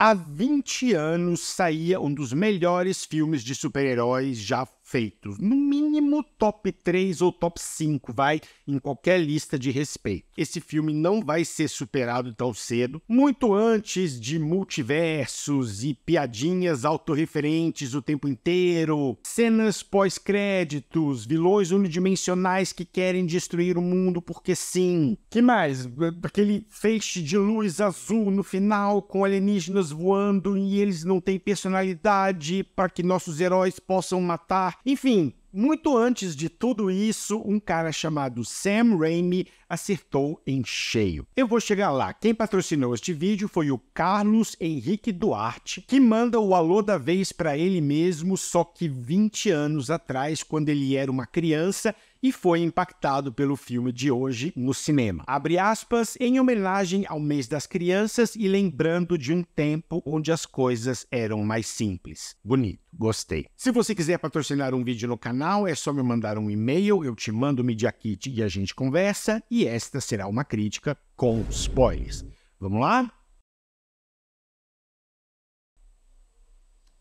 Há 20 anos saía um dos melhores filmes de super-heróis já feitos. No mínimo top 3 ou top 5, vai, em qualquer lista de respeito. Esse filme não vai ser superado tão cedo, muito antes de multiversos e piadinhas autorreferentes o tempo inteiro, cenas pós-créditos, vilões unidimensionais que querem destruir o mundo porque sim. Que mais? Aquele feixe de luz azul no final com alienígenas voando e eles não têm personalidade para que nossos heróis possam matar enfim, muito antes de tudo isso, um cara chamado Sam Raimi acertou em cheio. Eu vou chegar lá. Quem patrocinou este vídeo foi o Carlos Henrique Duarte, que manda o alô da vez para ele mesmo, só que 20 anos atrás, quando ele era uma criança e foi impactado pelo filme de hoje no cinema. Abre aspas, em homenagem ao mês das crianças e lembrando de um tempo onde as coisas eram mais simples. Bonito, gostei. Se você quiser patrocinar um vídeo no canal, é só me mandar um e-mail, eu te mando o Media Kit e a gente conversa, e esta será uma crítica com spoilers. Vamos lá?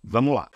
Vamos lá.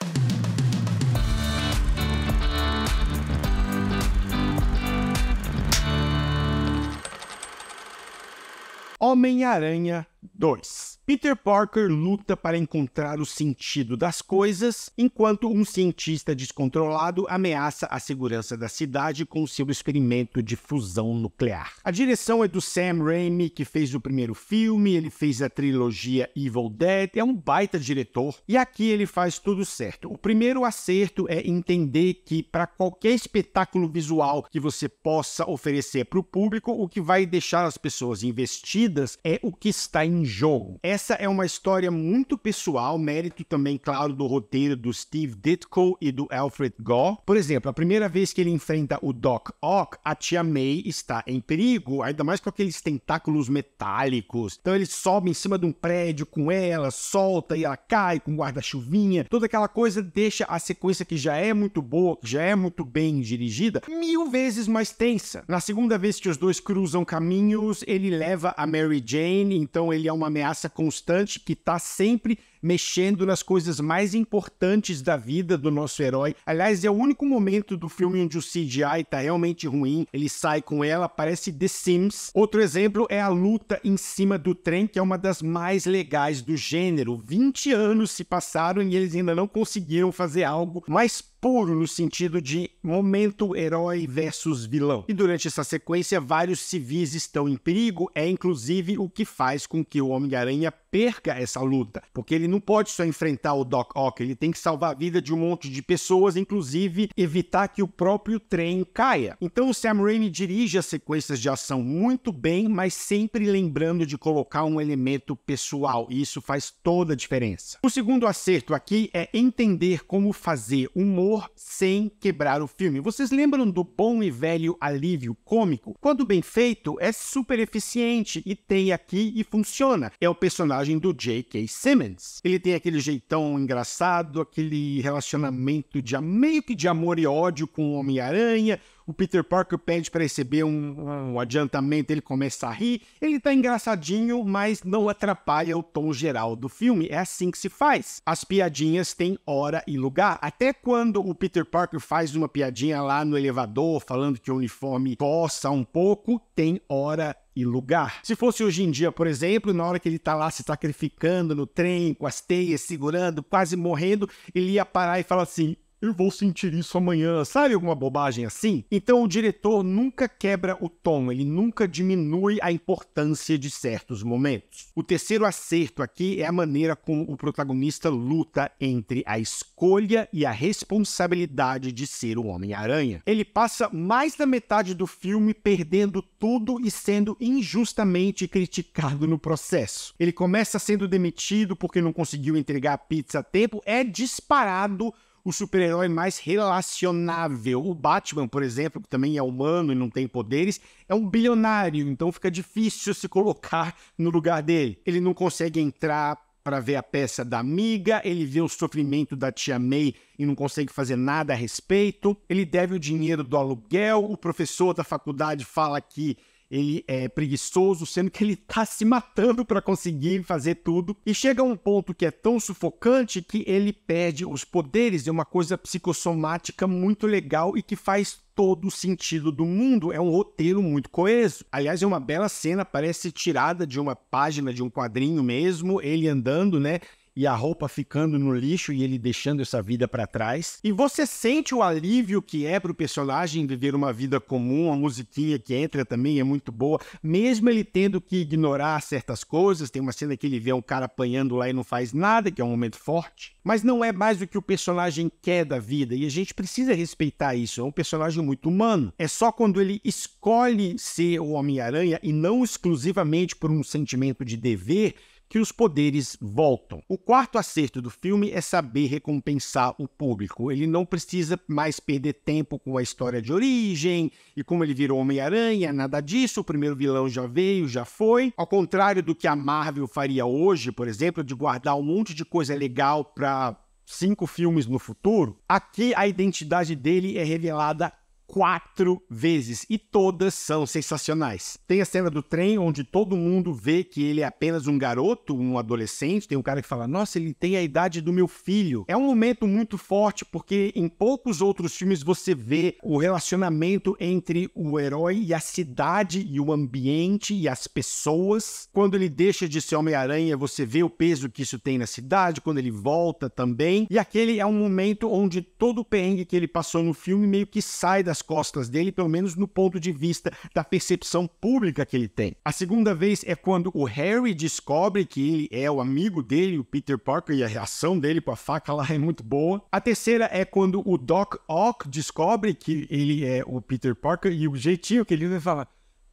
Homem-Aranha 2. Peter Parker luta para encontrar o sentido das coisas, enquanto um cientista descontrolado ameaça a segurança da cidade com seu experimento de fusão nuclear. A direção é do Sam Raimi, que fez o primeiro filme, ele fez a trilogia Evil Dead, é um baita diretor, e aqui ele faz tudo certo. O primeiro acerto é entender que para qualquer espetáculo visual que você possa oferecer para o público, o que vai deixar as pessoas investidas é o que está em em jogo. Essa é uma história muito pessoal, mérito também, claro, do roteiro do Steve Ditko e do Alfred Gore. Por exemplo, a primeira vez que ele enfrenta o Doc Ock, a tia May está em perigo, ainda mais com aqueles tentáculos metálicos. Então ele sobe em cima de um prédio com ela, solta e ela cai com guarda-chuvinha. Toda aquela coisa deixa a sequência que já é muito boa, que já é muito bem dirigida, mil vezes mais tensa. Na segunda vez que os dois cruzam caminhos, ele leva a Mary Jane, então ele ele é uma ameaça constante que está sempre mexendo nas coisas mais importantes da vida do nosso herói. Aliás, é o único momento do filme onde o CGI tá realmente ruim, ele sai com ela, parece The Sims. Outro exemplo é a luta em cima do trem, que é uma das mais legais do gênero. 20 anos se passaram e eles ainda não conseguiram fazer algo mais puro no sentido de momento herói versus vilão. E durante essa sequência, vários civis estão em perigo, é inclusive o que faz com que o Homem-Aranha perca essa luta, porque ele não pode só enfrentar o Doc Ock, ele tem que salvar a vida de um monte de pessoas, inclusive evitar que o próprio trem caia. Então o Sam Raimi dirige as sequências de ação muito bem, mas sempre lembrando de colocar um elemento pessoal, e isso faz toda a diferença. O segundo acerto aqui é entender como fazer humor sem quebrar o filme. Vocês lembram do bom e velho alívio cômico? Quando bem feito, é super eficiente e tem aqui e funciona. É o personagem do J.K. Simmons. Ele tem aquele jeitão engraçado, aquele relacionamento de meio que de amor e ódio com o Homem-Aranha, o Peter Parker pede para receber um, um, adiantamento, ele começa a rir. Ele tá engraçadinho, mas não atrapalha o tom geral do filme. É assim que se faz. As piadinhas têm hora e lugar. Até quando o Peter Parker faz uma piadinha lá no elevador, falando que o uniforme coça um pouco, tem hora e lugar. Se fosse hoje em dia, por exemplo, na hora que ele tá lá se sacrificando no trem, com as teias, segurando, quase morrendo, ele ia parar e falar assim: eu vou sentir isso amanhã, sabe? Alguma bobagem assim? Então o diretor nunca quebra o tom, ele nunca diminui a importância de certos momentos. O terceiro acerto aqui é a maneira como o protagonista luta entre a escolha e a responsabilidade de ser o Homem-Aranha. Ele passa mais da metade do filme perdendo tudo e sendo injustamente criticado no processo. Ele começa sendo demitido porque não conseguiu entregar a pizza a tempo, é disparado o super-herói mais relacionável. O Batman, por exemplo, que também é humano e não tem poderes, é um bilionário, então fica difícil se colocar no lugar dele. Ele não consegue entrar para ver a peça da amiga, ele vê o sofrimento da tia May e não consegue fazer nada a respeito, ele deve o dinheiro do aluguel, o professor da faculdade fala que ele é preguiçoso, sendo que ele tá se matando para conseguir fazer tudo. E chega a um ponto que é tão sufocante que ele perde os poderes, é uma coisa psicossomática muito legal e que faz todo o sentido do mundo. É um roteiro muito coeso. Aliás, é uma bela cena, parece tirada de uma página de um quadrinho mesmo, ele andando, né? e a roupa ficando no lixo e ele deixando essa vida para trás. E você sente o alívio que é para o personagem viver uma vida comum, a musiquinha que entra também é muito boa, mesmo ele tendo que ignorar certas coisas. Tem uma cena que ele vê um cara apanhando lá e não faz nada, que é um momento forte, mas não é mais o que o personagem quer da vida e a gente precisa respeitar isso. É um personagem muito humano. É só quando ele escolhe ser o Homem-Aranha e não exclusivamente por um sentimento de dever que os poderes voltam. O quarto acerto do filme é saber recompensar o público. Ele não precisa mais perder tempo com a história de origem e como ele virou Homem-Aranha, nada disso. O primeiro vilão já veio, já foi. Ao contrário do que a Marvel faria hoje, por exemplo, de guardar um monte de coisa legal para cinco filmes no futuro, aqui a identidade dele é revelada quatro vezes e todas são sensacionais. Tem a cena do trem onde todo mundo vê que ele é apenas um garoto, um adolescente. Tem um cara que fala: Nossa, ele tem a idade do meu filho. É um momento muito forte porque em poucos outros filmes você vê o relacionamento entre o herói e a cidade e o ambiente e as pessoas. Quando ele deixa de ser Homem-Aranha, você vê o peso que isso tem na cidade. Quando ele volta também. E aquele é um momento onde todo o perrengue que ele passou no filme meio que sai das costas dele, pelo menos no ponto de vista da percepção pública que ele tem. A segunda vez é quando o Harry descobre que ele é o amigo dele, o Peter Parker, e a reação dele com a faca lá é muito boa. A terceira é quando o Doc Ock descobre que ele é o Peter Parker e o jeitinho que ele é fala.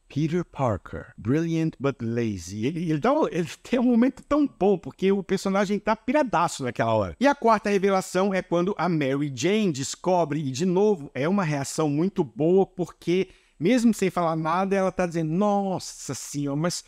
Peter Parker, brilliant but lazy. Ele, ele, dá, ele, tem um momento tão bom, porque o personagem tá piradaço naquela hora. E a quarta revelação é quando a Mary Jane descobre, e de novo, é uma reação muito boa, porque mesmo sem falar nada, ela tá dizendo: Nossa senhora, mas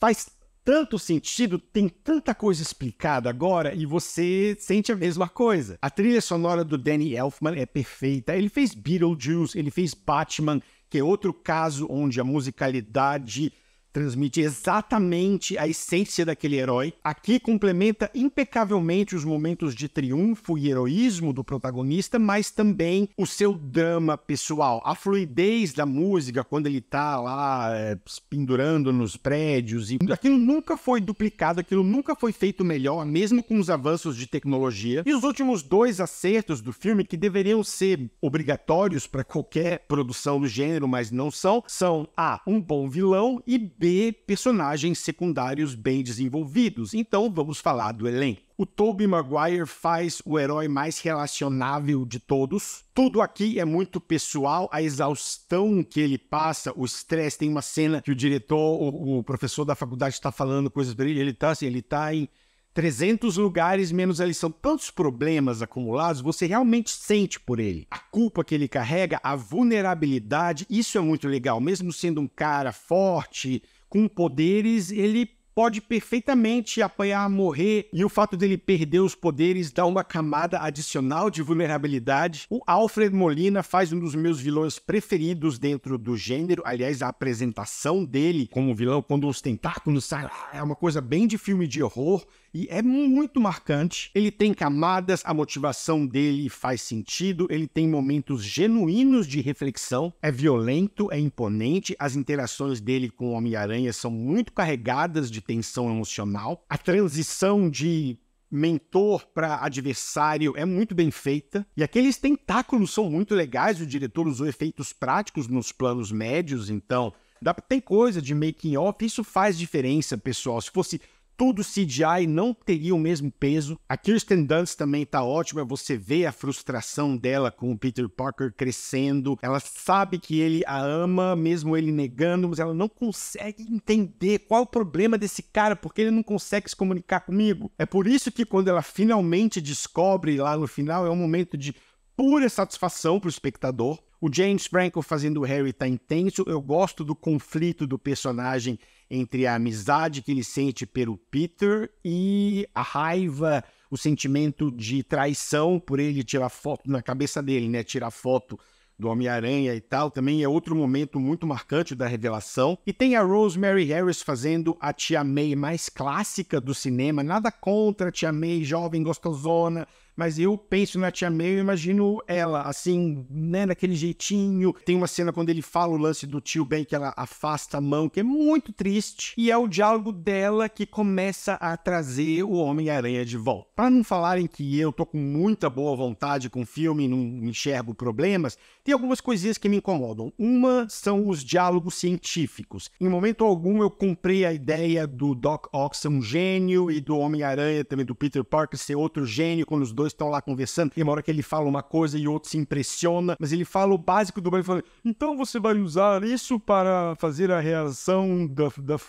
faz tanto sentido, tem tanta coisa explicada agora e você sente a mesma coisa. A trilha sonora do Danny Elfman é perfeita. Ele fez Beetlejuice, ele fez Batman, que é outro caso onde a musicalidade transmite exatamente a essência daquele herói. Aqui complementa impecavelmente os momentos de triunfo e heroísmo do protagonista, mas também o seu drama pessoal. A fluidez da música quando ele tá lá é, pendurando nos prédios e aquilo nunca foi duplicado, aquilo nunca foi feito melhor, mesmo com os avanços de tecnologia. E os últimos dois acertos do filme que deveriam ser obrigatórios para qualquer produção do gênero, mas não são, são a um bom vilão e b personagens secundários bem desenvolvidos, então vamos falar do elenco. O Toby Maguire faz o herói mais relacionável de todos. Tudo aqui é muito pessoal, a exaustão que ele passa, o estresse. Tem uma cena que o diretor, o, o professor da faculdade está falando coisas para ele, ele está assim, ele está em 300 lugares menos ali são tantos problemas acumulados, você realmente sente por ele. A culpa que ele carrega, a vulnerabilidade, isso é muito legal. Mesmo sendo um cara forte, com poderes, ele pode perfeitamente apanhar, morrer, e o fato dele perder os poderes dá uma camada adicional de vulnerabilidade. O Alfred Molina faz um dos meus vilões preferidos dentro do gênero, aliás, a apresentação dele como vilão, quando os tentáculos saem, é uma coisa bem de filme de horror. E é muito marcante. Ele tem camadas, a motivação dele faz sentido, ele tem momentos genuínos de reflexão, é violento, é imponente, as interações dele com o Homem-Aranha são muito carregadas de tensão emocional. A transição de mentor para adversário é muito bem feita. E aqueles tentáculos são muito legais, o diretor usou efeitos práticos nos planos médios, então dá, tem coisa de making off, isso faz diferença, pessoal. Se fosse tudo CGI não teria o mesmo peso. A Kirsten Dunst também tá ótima, você vê a frustração dela com o Peter Parker crescendo. Ela sabe que ele a ama, mesmo ele negando, mas ela não consegue entender qual o problema desse cara, porque ele não consegue se comunicar comigo. É por isso que quando ela finalmente descobre lá no final, é um momento de pura satisfação para o espectador. O James Franco fazendo o Harry tá intenso. Eu gosto do conflito do personagem entre a amizade que ele sente pelo Peter e a raiva, o sentimento de traição por ele tirar foto na cabeça dele, né? Tirar foto do Homem-Aranha e tal, também é outro momento muito marcante da revelação. E tem a Rosemary Harris fazendo a Tia May mais clássica do cinema, nada contra a Tia May, jovem gostosona, mas eu penso na Tia May e imagino ela, assim, né, daquele jeitinho. Tem uma cena quando ele fala o lance do tio Ben, que ela afasta a mão, que é muito triste, e é o diálogo dela que começa a trazer o Homem-Aranha de volta. Para não falarem que eu tô com muita boa vontade com o filme, não enxergo problemas, tem algumas coisinhas que me incomodam. Uma são os diálogos científicos. Em momento algum eu comprei a ideia do Doc Ock ser um gênio e do Homem-Aranha também do Peter Parker ser outro gênio quando os dois dois estão lá conversando, e uma hora que ele fala uma coisa e o outro se impressiona, mas ele fala o básico do banho, falando, então você vai usar isso para fazer a reação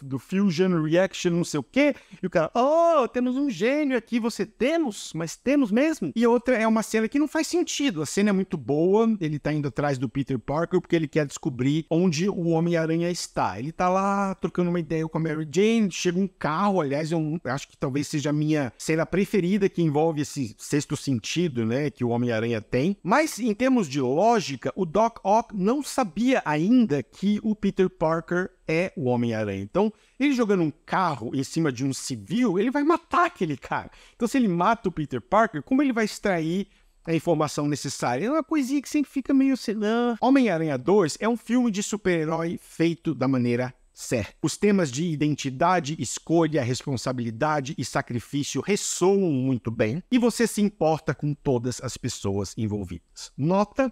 do fusion reaction, não sei o quê, e o cara, oh, temos um gênio aqui, você temos, mas temos mesmo. E outra é uma cena que não faz sentido, a cena é muito boa, ele tá indo atrás do Peter Parker porque ele quer descobrir onde o Homem-Aranha está. Ele tá lá trocando uma ideia com a Mary Jane, chega um carro, aliás, eu acho que talvez seja a minha cena preferida que envolve esse sexto sexto sentido, né, que o Homem-Aranha tem. Mas em termos de lógica, o Doc Ock não sabia ainda que o Peter Parker é o Homem-Aranha. Então, ele jogando um carro em cima de um civil, ele vai matar aquele cara. Então, se ele mata o Peter Parker, como ele vai extrair a informação necessária. É uma coisinha que sempre fica meio assim. Homem-Aranha 2 é um filme de super-herói feito da maneira certo. Os temas de identidade, escolha, responsabilidade e sacrifício ressoam muito bem e você se importa com todas as pessoas envolvidas. Nota.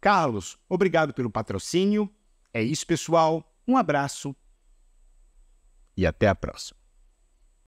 Carlos, obrigado pelo patrocínio. É isso, pessoal. Um abraço e até a próxima.